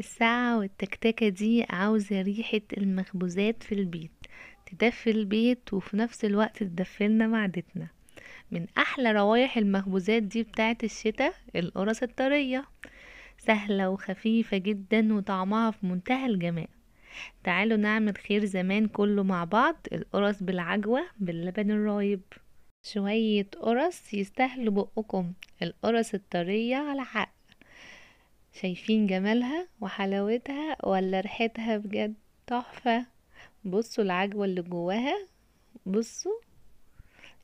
الساعة والتكتكة دي عاوزة ريحة المخبوزات في البيت تدفي البيت وفي نفس الوقت تدفلنا معدتنا من أحلى روايح المخبوزات دي بتاعت الشتاء القرص الطرية سهلة وخفيفة جدا وطعمها في منتهى الجمال تعالوا نعمل خير زمان كله مع بعض القرص بالعجوة باللبن الرايب شوية قرص يستاهلوا بقكم القرص الطرية على حق شايفين جمالها وحلاوتها ولا ريحتها بجد تحفة بصوا العجوة اللي جواها بصوا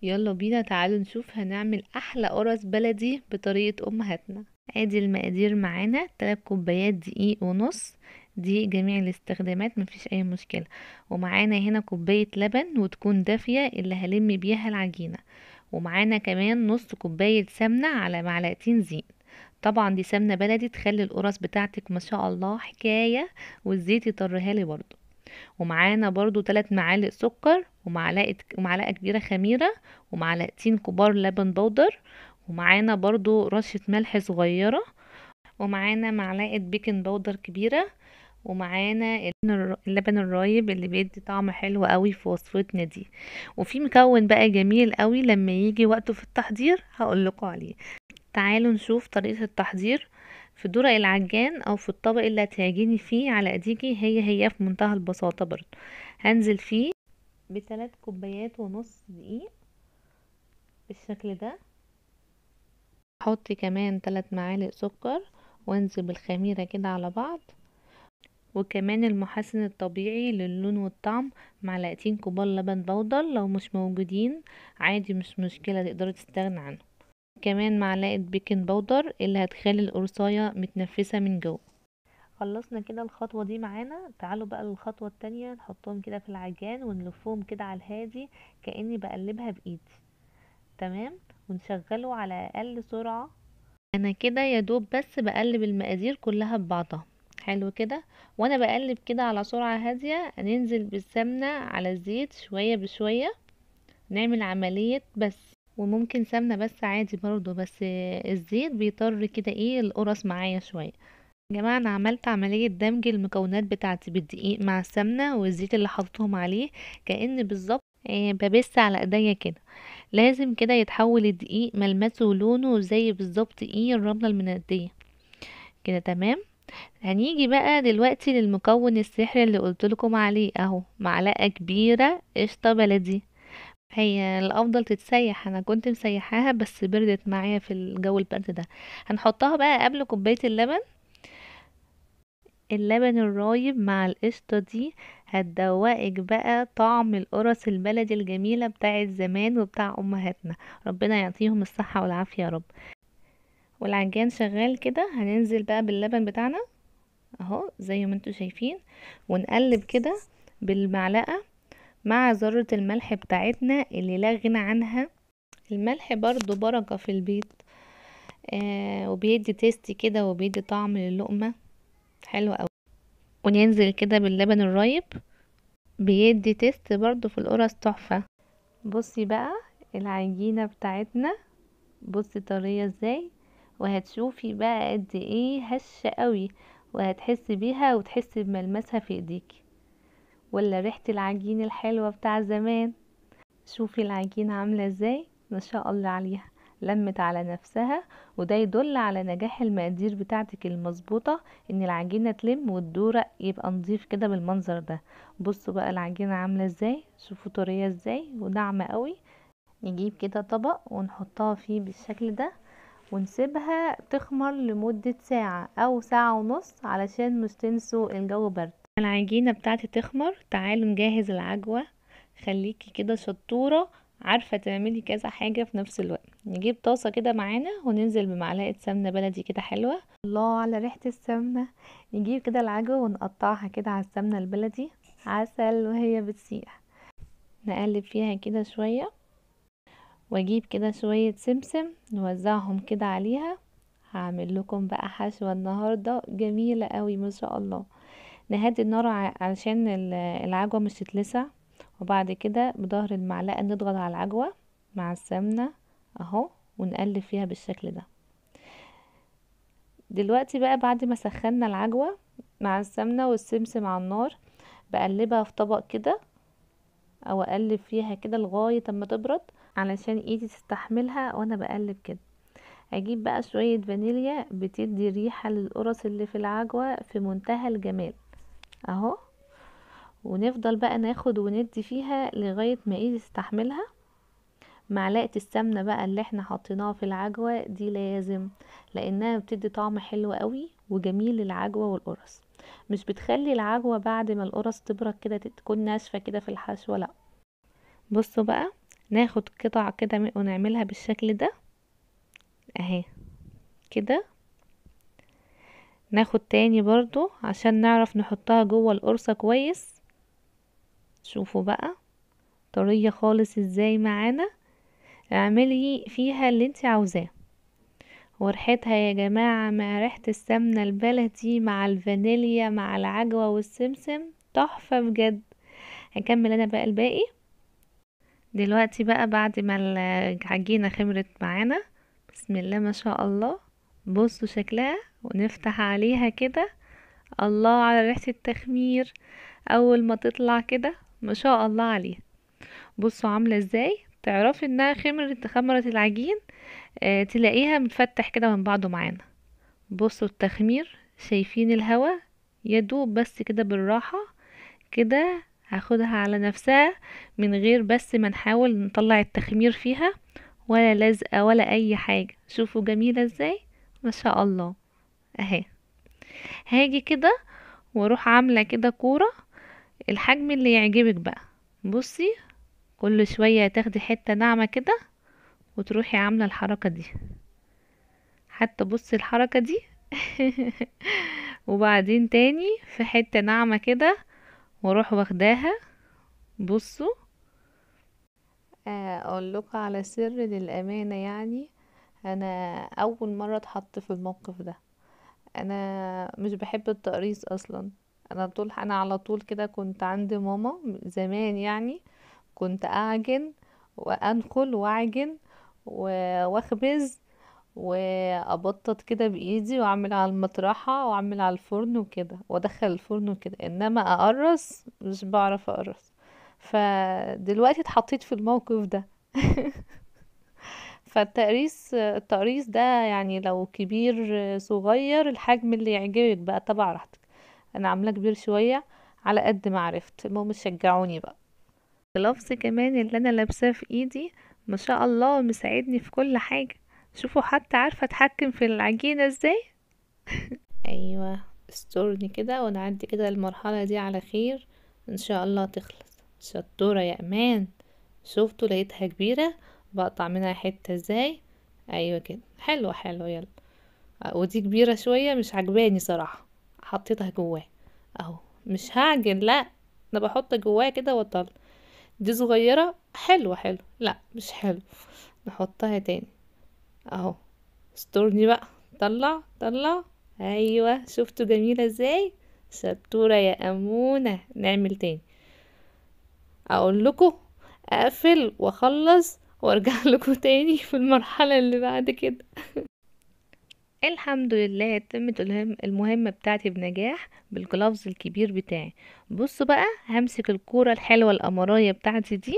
يلا بينا تعالوا نشوف هنعمل احلى قرص بلدي بطريقة امهاتنا ادي المقادير معانا تلات كوبايات دقيق ونص دي جميع الاستخدامات مفيش اي مشكلة ومعانا هنا كوباية لبن وتكون دافية اللي هلم بيها العجينة ومعانا كمان نص كوباية سمنة على معلقتين زيت طبعا دي سمنه بلدي تخلي القرص بتاعتك ما شاء الله حكايه والزيت يطرها لي برضو ومعانا برضو ثلاث معالق سكر ومعلقه ومعلقه كبيره خميره ومعلقتين كبار لبن بودر ومعانا برضو رشه ملح صغيره ومعانا معلقه بيكنج بودر كبيره ومعانا اللبن الرايب اللي بيدي طعم حلو قوي في وصفتنا دي وفي مكون بقى جميل قوي لما يجي وقته في التحضير هقول لكم عليه تعالوا نشوف طريقة التحضير في درق العجان او في الطبق اللي هتعجني فيه على ايديكي هي هي في منتهى البساطة برضو هنزل فيه بثلاث كوبايات ونص دقيق بالشكل ده حطي كمان ثلاث معالق سكر وانزل بالخميرة كده على بعض وكمان المحسن الطبيعي للون والطعم معلقتين كبار لبن بودر لو مش موجودين عادي مش مشكلة تقدروا تستغنى عنه كمان معلقة بيكنج بودر اللي هتخلي القرصاية متنفسة من جوه خلصنا كده الخطوة دي معانا تعالوا بقى للخطوة التانية نحطهم كده في العجان ونلفهم كده على الهادي كأني بقلبها بإيدي تمام ونشغله على أقل سرعة أنا كده يدوب بس بقلب المقادير كلها ببعضها حلو كده وانا بقلب كده على سرعة هادية ننزل بالسمنة على الزيت شوية بشوية نعمل عملية بس وممكن سمنة بس عادي برضو بس الزيت بيضطر كده ايه القرص معايا شوية يا جماعة انا عملت عملية دمج المكونات بتاعتي بالدقيق مع السمنة والزيت اللي حطيتهم عليه كأن بالظبط آه، ببس على ايديا كده لازم كده يتحول الدقيق ملمسه ولونه زي بالظبط ايه الرملة المنادية كده تمام هنيجي بقى دلوقتي للمكون السحري اللي لكم عليه اهو معلقة كبيرة قشطة بلدي هي الافضل تتسيح انا كنت مسيحاها بس بردت معايا في الجو البرد ده هنحطها بقى قبل كوبايه اللبن اللبن الرايب مع القشطه دي هتدوقك بقى طعم القرص البلدي الجميله بتاع زمان وبتاع امهاتنا ربنا يعطيهم الصحه والعافيه يا رب والعجان شغال كده هننزل بقى باللبن بتاعنا اهو زي ما انتوا شايفين ونقلب كده بالمعلقه مع ذرة الملح بتاعتنا اللي لا غنى عنها الملح برضو بركة في البيض آه وبيدي تيستي كده وبيدي طعم للقمة حلو قوي وننزل كده باللبن الرايب بيدي تيست برضو في القرص تحفة بصي بقى العجينة بتاعتنا بصي طرية ازاي وهتشوفي بقى قد ايه هشة قوي وهتحسي بيها وتحسي بملمسها في ايديكي ولا ريحة العجين الحلوة بتاع زمان شوفي العجينة عاملة ازاي ما شاء الله عليها لمت على نفسها وده يدل على نجاح المقادير بتاعتك المظبوطة ان العجينة تلم والدورق يبقى نضيف كده بالمنظر ده بصوا بقى العجينة عاملة ازاي شوفوا طرية ازاي وناعمة قوي نجيب كده طبق ونحطها فيه بالشكل ده ونسيبها تخمر لمدة ساعة او ساعة ونص علشان مش تنسوا الجو برد العجينة بتاعتي تخمر تعالوا نجهز العجوة خليكي كده شطورة عارفة تعملي كذا حاجة في نفس الوقت نجيب طاسة كده معانا وننزل بمعلقة سمنة بلدي كده حلوة الله على ريحة السمنة نجيب كده العجوة ونقطعها كده على السمنة البلدي عسل وهي بتسيح نقلب فيها كده شوية واجيب كده شوية سمسم نوزعهم كده عليها هعمل لكم بقى حشوة النهاردة جميلة قوي ما شاء الله نهدي النار علشان العجوة مش تتلسع وبعد كده بظهر المعلقة نضغط على العجوة مع السمنة اهو ونقلب فيها بالشكل ده دلوقتي بقى بعد ما سخنا العجوة مع السمنة والسمسم على النار بقلبها في طبق كده او اقلب فيها كده لغاية اما تبرد علشان ايدي تستحملها وانا بقلب كده اجيب بقى شوية فانيليا بتدي ريحة للقرص اللي في العجوة في منتهى الجمال اهو ونفضل بقى ناخد وندي فيها لغاية ما ايدي تستحملها معلقة السمنة بقى اللي احنا حطيناها في العجوة دي لازم لانها بتدي طعم حلو قوي وجميل للعجوة والقرص مش بتخلي العجوة بعد ما القرص تبرد كده تكون ناشفة كده في الحشوة لا بصوا بقى ناخد قطع كده ونعملها بالشكل ده اهي كده ناخد تاني برضو عشان نعرف نحطها جوه القرصة كويس شوفوا بقى طرية خالص ازاي معانا اعملي فيها اللي انت عاوزاه وريحتها يا جماعة مع ريحة السمنة البلدي مع الفانيليا مع العجوة والسمسم تحفة بجد هكمل انا بقى الباقي دلوقتي بقى بعد ما العجينة خمرت معانا بسم الله ما شاء الله بصوا شكلها ونفتح عليها كده الله على ريحة التخمير اول ما تطلع كده ما شاء الله عليها بصوا عاملة ازاي تعرفي انها خمرت خمرة العجين آه تلاقيها متفتح كده من بعضه معانا بصوا التخمير شايفين الهوا يدوب بس كده بالراحة كده هاخدها على نفسها من غير بس ما نحاول نطلع التخمير فيها ولا لزقة ولا اي حاجة شوفوا جميلة ازاي ما شاء الله اهي هاجي كده واروح عامله كده كوره الحجم اللي يعجبك بقى بصي كل شويه تاخدي حته ناعمه كده وتروحي عامله الحركه دي حتى بصي الحركه دي وبعدين تاني في حته ناعمه كده واروح واخداها بصوا آه، اقول لكم على سر للامانه يعني انا اول مره اتحط في الموقف ده انا مش بحب التقريص اصلا انا طول انا على طول كده كنت عند ماما زمان يعني كنت اعجن وانخل واعجن و- واخبز وابطط كده بايدي واعمل على المطرحه واعمل على الفرن وكده وادخل الفرن وكده انما اقرص مش بعرف اقرص فدلوقتي اتحطيت في الموقف ده فالتقريص التقريص ده يعني لو كبير صغير الحجم اللي يعجبك بقى طبعا راحتك انا عاملاه كبير شويه على قد ما عرفت المهم شجعوني بقى اللفظ كمان اللي انا لابساه في ايدي ما شاء الله مساعدني في كل حاجه شوفوا حتى عارفه اتحكم في العجينه ازاي ايوه استرني كده ونعدي كده المرحله دي على خير ان شاء الله تخلص شطوره يا امان شفتوا لقيتها كبيره بقطع منها حتة ازاي ايوه كده حلو حلو يلا ودي كبيرة شوية مش عجباني صراحة حطيتها جواه اهو مش هعجن لا انا بحط جواه كده واطلع دي صغيرة حلوة حلو لا مش حلو نحطها تاني اهو استرني بقى طلع طلع ايوه شفتوا جميلة ازاي شطورة يا امونة نعمل تاني اقول لكم اقفل واخلص وارجع لكم تاني في المرحلة اللي بعد كده الحمد لله اتمت المهمة بتاعتي بنجاح بالجلافز الكبير بتاعي بص بقى همسك الكورة الحلوة القمراية بتاعتي دي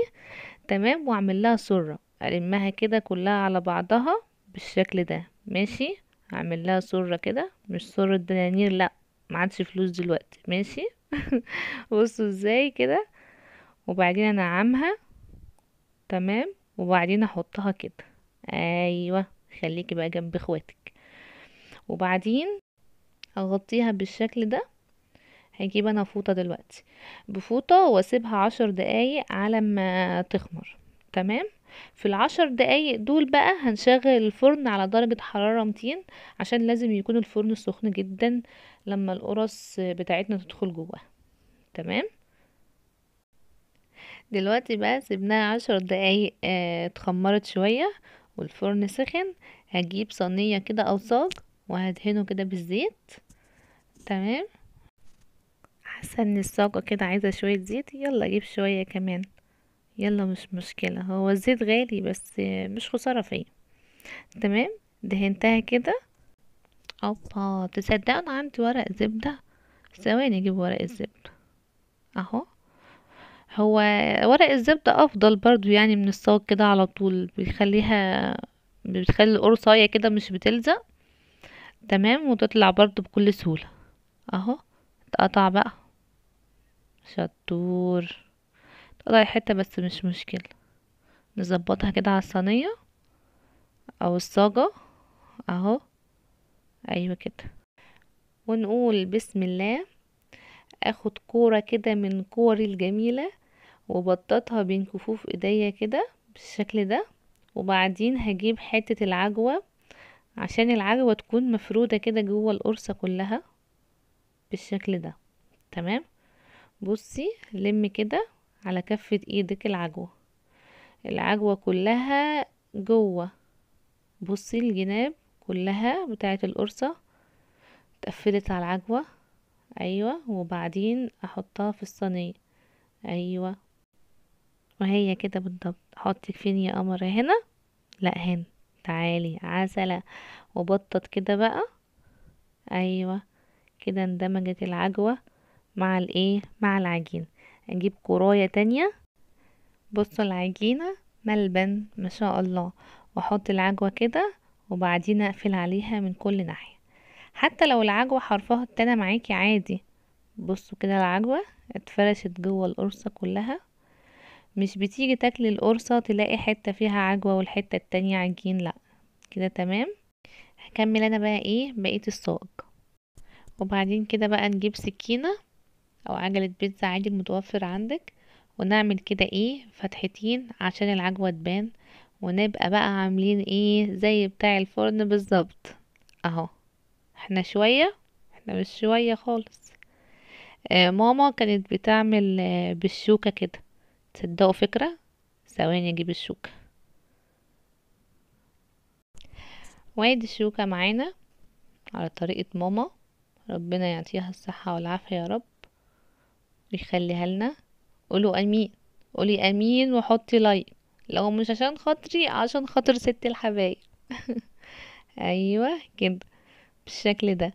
تمام واعمل لها سرة ألمها كده كلها على بعضها بالشكل ده ماشي هعمل لها سرة كده مش سرة دنانير لا عادش فلوس دلوقتي ماشي بصوا ازاي كده وبعدين انعمها تمام وبعدين احطها كده ايوه خليكي بقى جنب اخواتك وبعدين اغطيها بالشكل ده هجيب انا فوطه دلوقتي بفوطه واسيبها عشر دقايق على ما تخمر تمام في العشر دقايق دول بقى هنشغل الفرن على درجة حرارة 200 عشان لازم يكون الفرن سخن جدا لما القرص بتاعتنا تدخل جواه تمام دلوقتي بقى سيبناها عشر دقايق اه اتخمرت شوية والفرن سخن هجيب صينية كده او صاج وهدهنه كده بالزيت تمام حاسة ان الصاجة كده عايزة شوية زيت يلا اجيب شوية كمان يلا مش مشكلة هو الزيت غالي بس مش خسارة فيه تمام دهنتها كده اوبا تصدقوا انا عندي ورق زبدة ثواني اجيب ورق الزبدة اهو هو ورق الزبدة افضل برضو يعني من الصاج كده على طول بيخليها بتخلي القرصاية كده مش بتلزق تمام وتطلع برضو بكل سهولة اهو اتقطع بقى شطور تقطعي حتة بس مش مشكلة نظبطها كده على الصينية او الصاجة اهو ايوه كده ونقول بسم الله اخد كورة كده من كوري الجميلة وبططها بين كفوف ايديا كده بالشكل ده وبعدين هجيب حتة العجوة عشان العجوة تكون مفرودة كده جوه القرصة كلها بالشكل ده تمام بصي لم كده على كفة ايدك العجوة العجوة كلها جوه بصي الجناب كلها بتاعة القرصة اتقفلت على العجوة ايوه وبعدين احطها في الصينية ايوه وهي كده بالظبط حطي فين يا قمر هنا لا هنا تعالي عسلة وبطط كده بقى ايوه كده اندمجت العجوة مع الايه مع العجين اجيب كراية تانية بصوا العجينة ملبن ما شاء الله واحط العجوة كده وبعدين اقفل عليها من كل ناحية حتى لو العجوة حرفها التاني معاكي عادي بصوا كده العجوة اتفرشت جوه القرصة كلها مش بتيجي تاكل القرصة تلاقي حتة فيها عجوة والحتة التانية عجين لا كده تمام هكمل انا بقى ايه بقية الصاج وبعدين كده بقى نجيب سكينة او عجلة بيتزا عادي المتوفر عندك ونعمل كده ايه فتحتين عشان العجوة تبان ونبقى بقى عاملين ايه زي بتاع الفرن بالظبط اهو احنا شوية احنا مش شوية خالص آه ماما كانت بتعمل آه بالشوكة كده تصدقوا فكرة ثواني اجيب الشوكة وادي الشوكة معانا على طريقة ماما ربنا يعطيها الصحة والعافية يا رب ويخليها لنا قولوا امين قولي امين وحطي لايك لو مش عشان خاطري عشان خاطر ست الحبايب ايوه كده بالشكل ده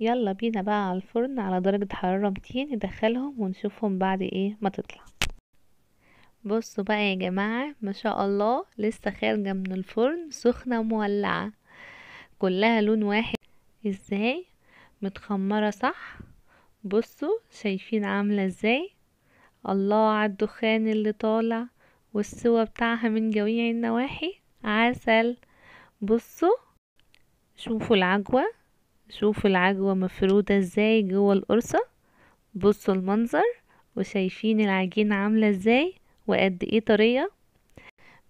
يلا بينا بقى على الفرن على درجة حرارة 200 ندخلهم ونشوفهم بعد ايه ما تطلع بصوا بقى يا جماعة ما شاء الله لسه خارجة من الفرن سخنة مولعة كلها لون واحد ازاي متخمرة صح بصوا شايفين عاملة ازاي الله الدخان اللي طالع والسوى بتاعها من جميع النواحي عسل بصوا شوفوا العجوة شوفوا العجوة مفرودة ازاي جوه القرصة بصوا المنظر وشايفين العجين عاملة ازاي وقد ايه طرية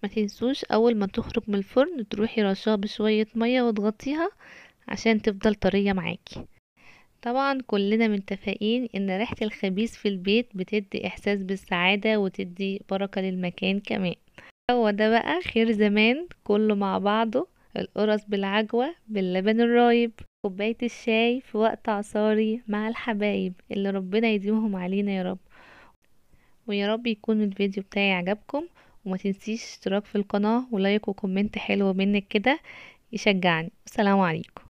ما تنسوش اول ما تخرج من الفرن تروحي رشاها بشوية مية وتغطيها عشان تفضل طرية معاكي طبعا كلنا متفقين ان ريحة الخبيث في البيت بتدي احساس بالسعادة وتدي بركة للمكان كمان هو ده بقى خير زمان كله مع بعضه القرص بالعجوة باللبن الرايب كوباية الشاي في وقت عصاري مع الحبايب اللي ربنا يديمهم علينا يا رب ويا رب يكون الفيديو بتاعي عجبكم وما تنسيش اشتراك في القناة ولايك وكومنت حلو منك كده يشجعني السلام عليكم